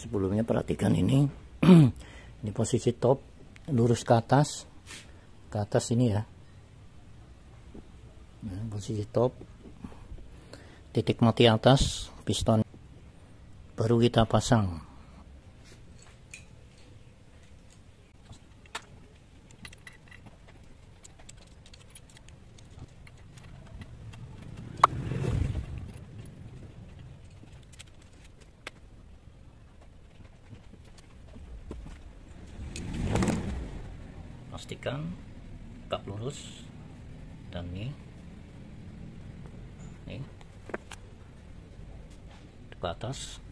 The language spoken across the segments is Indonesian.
sebelumnya perhatikan ini ini posisi top lurus ke atas ke atas ini ya nah, posisi top titik mati atas piston baru kita pasang pastikan kap lurus dan ini ini ke atas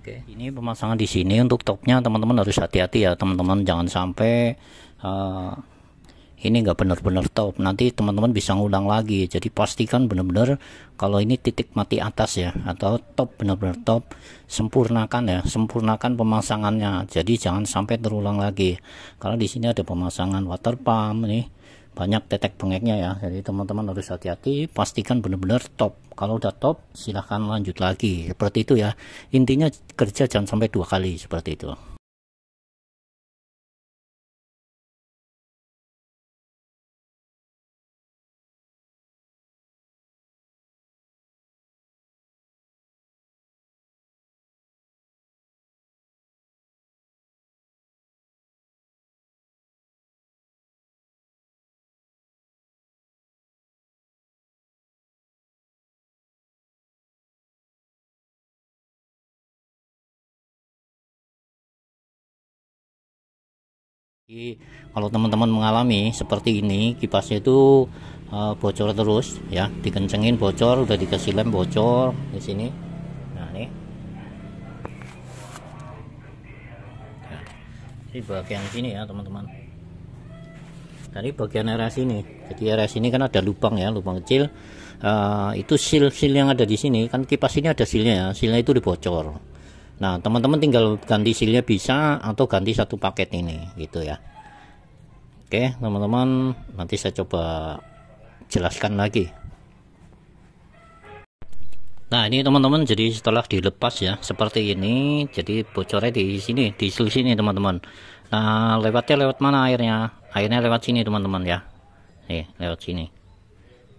Oke, ini pemasangan di sini untuk topnya teman-teman harus hati-hati ya teman-teman jangan sampai uh, ini nggak benar-benar top nanti teman-teman bisa ngulang lagi jadi pastikan benar-benar kalau ini titik mati atas ya atau top benar-benar top sempurnakan ya sempurnakan pemasangannya jadi jangan sampai terulang lagi Kalau di sini ada pemasangan water pump nih banyak tetek bengeknya ya jadi teman-teman harus hati-hati pastikan benar-benar top kalau udah top silahkan lanjut lagi seperti itu ya intinya kerja jangan sampai dua kali seperti itu Jadi kalau teman-teman mengalami seperti ini kipasnya itu uh, bocor terus ya, dikencengin bocor, udah dikasih lem bocor di sini. Nah, ini. Nah, ini bagian sini ya, teman-teman. Tadi nah, bagian area sini. Jadi area sini kan ada lubang ya, lubang kecil. Uh, itu seal-seal yang ada di sini kan kipas ini ada sealnya ya, sealnya itu dibocor Nah, teman-teman tinggal ganti silnya bisa atau ganti satu paket ini gitu ya. Oke, teman-teman, nanti saya coba jelaskan lagi. Nah, ini teman-teman jadi setelah dilepas ya seperti ini, jadi bocornya di sini, di sini teman-teman. Nah, lewatnya lewat mana airnya? Airnya lewat sini teman-teman ya. Nih, lewat sini.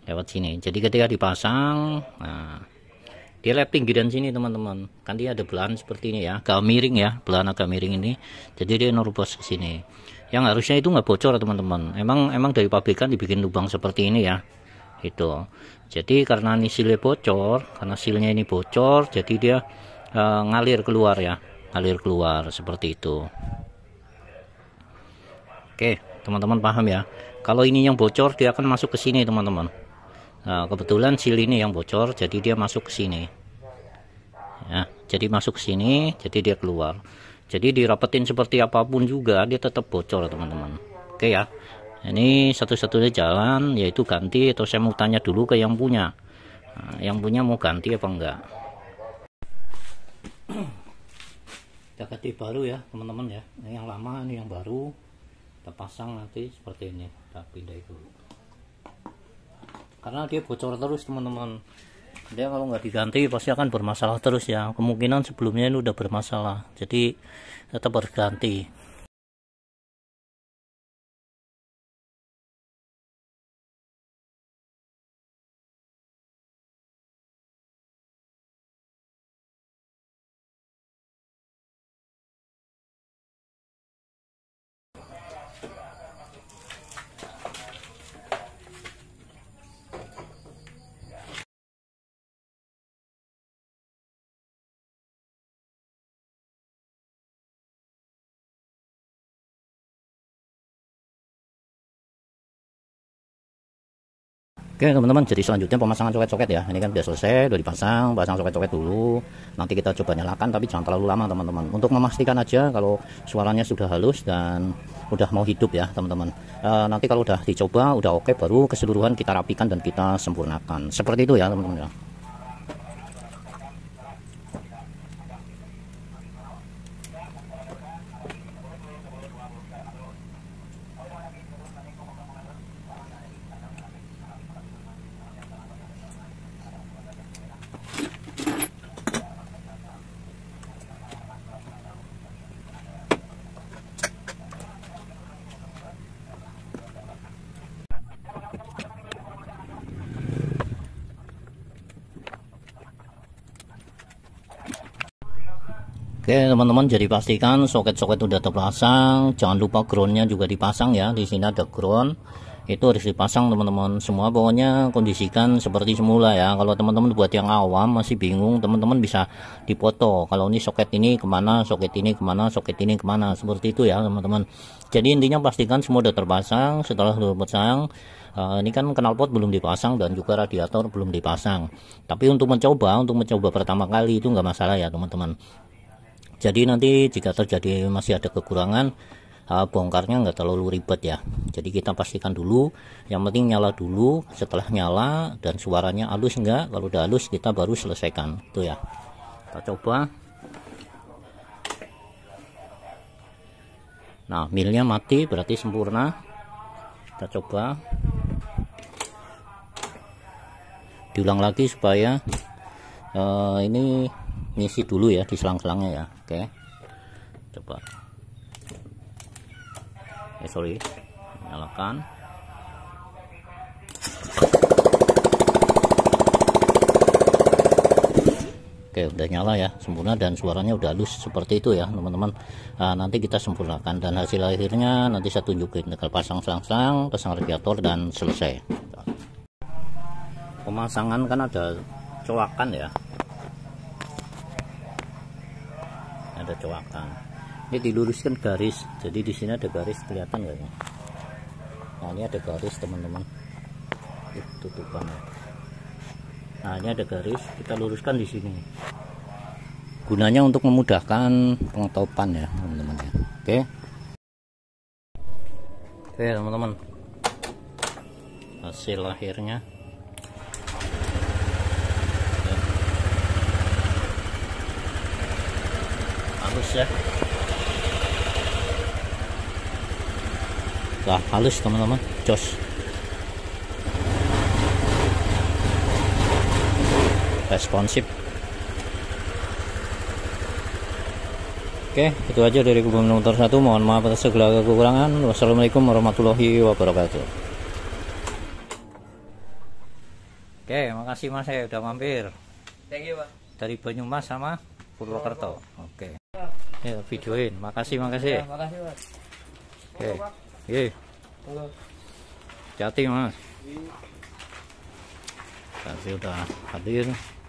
Lewat sini. Jadi ketika dipasang, nah dia lap dan sini teman-teman. Kan dia ada belahan seperti ini ya, agak miring ya, belahan agak miring ini. Jadi dia nerobos ke sini. Yang harusnya itu nggak bocor teman-teman. Emang emang dari pabrikan dibikin lubang seperti ini ya. Itu. Jadi karena ini silnya bocor, karena silnya ini bocor, jadi dia e, ngalir keluar ya, ngalir keluar seperti itu. Oke, teman-teman paham ya. Kalau ini yang bocor dia akan masuk ke sini teman-teman. Nah, kebetulan seal ini yang bocor, jadi dia masuk ke sini. Ya, jadi masuk ke sini, jadi dia keluar. Jadi dirapetin seperti apapun juga, dia tetap bocor, teman-teman. Oke ya. Ini satu-satunya jalan, yaitu ganti atau saya mau tanya dulu ke yang punya. Nah, yang punya mau ganti apa enggak? Kita ganti baru ya, teman-teman ya. Ini yang lama, ini yang baru. Kita pasang nanti seperti ini. Kita pindah dulu karena dia bocor terus teman-teman dia kalau nggak diganti pasti akan bermasalah terus ya kemungkinan sebelumnya ini udah bermasalah jadi tetap harus ganti Oke teman-teman, jadi selanjutnya pemasangan soket-soket ya. Ini kan udah selesai, udah dipasang, pasang soket-soket dulu. Nanti kita coba nyalakan, tapi jangan terlalu lama teman-teman. Untuk memastikan aja kalau suaranya sudah halus dan udah mau hidup ya teman-teman. E, nanti kalau udah dicoba, udah oke, baru keseluruhan kita rapikan dan kita sempurnakan. Seperti itu ya teman -teman. Ya. Oke teman-teman jadi pastikan soket-soket sudah terpasang jangan lupa groundnya juga dipasang ya di sini ada ground itu harus dipasang teman-teman semua pokoknya kondisikan seperti semula ya kalau teman-teman buat yang awam masih bingung teman-teman bisa dipoto kalau ini soket ini kemana soket ini kemana soket ini kemana seperti itu ya teman-teman jadi intinya pastikan semua sudah terpasang setelah sudah terpasang uh, ini kan knalpot belum dipasang dan juga radiator belum dipasang tapi untuk mencoba untuk mencoba pertama kali itu nggak masalah ya teman-teman jadi nanti jika terjadi masih ada kekurangan uh, bongkarnya nggak terlalu ribet ya jadi kita pastikan dulu yang penting nyala dulu setelah nyala dan suaranya halus enggak kalau udah halus kita baru selesaikan tuh ya kita coba nah milnya mati berarti sempurna kita coba diulang lagi supaya uh, ini ngisi dulu ya di selang-selangnya ya oke okay. coba eh sorry nyalakan Oke udah nyala ya sempurna dan suaranya udah halus seperti itu ya teman-teman nah, nanti kita sempurnakan dan hasil akhirnya nanti saya tunjukin tinggal pasang selang-selang pasang radiator dan selesai pemasangan kan ada coakan ya kecoakan ini diluruskan garis jadi di sini ada garis kelihatan nggak ya nah ini ada garis teman-teman itu nah ini ada garis kita luruskan di sini gunanya untuk memudahkan pengetopan ya teman-teman ya oke oke teman-teman hasil akhirnya halus ya lah halus teman-teman jos responsif oke itu aja dari kubung nomor satu mohon maaf atas segala kekurangan wassalamualaikum warahmatullahi wabarakatuh oke makasih mas ya udah mampir thank you pak dari Banyumas sama Purwokerto oke Ini videoin. Makasih, makasih. Ya, makasih, Mas. Oke. Okay. Oke. Jati, Mas. Kasih udah hadir.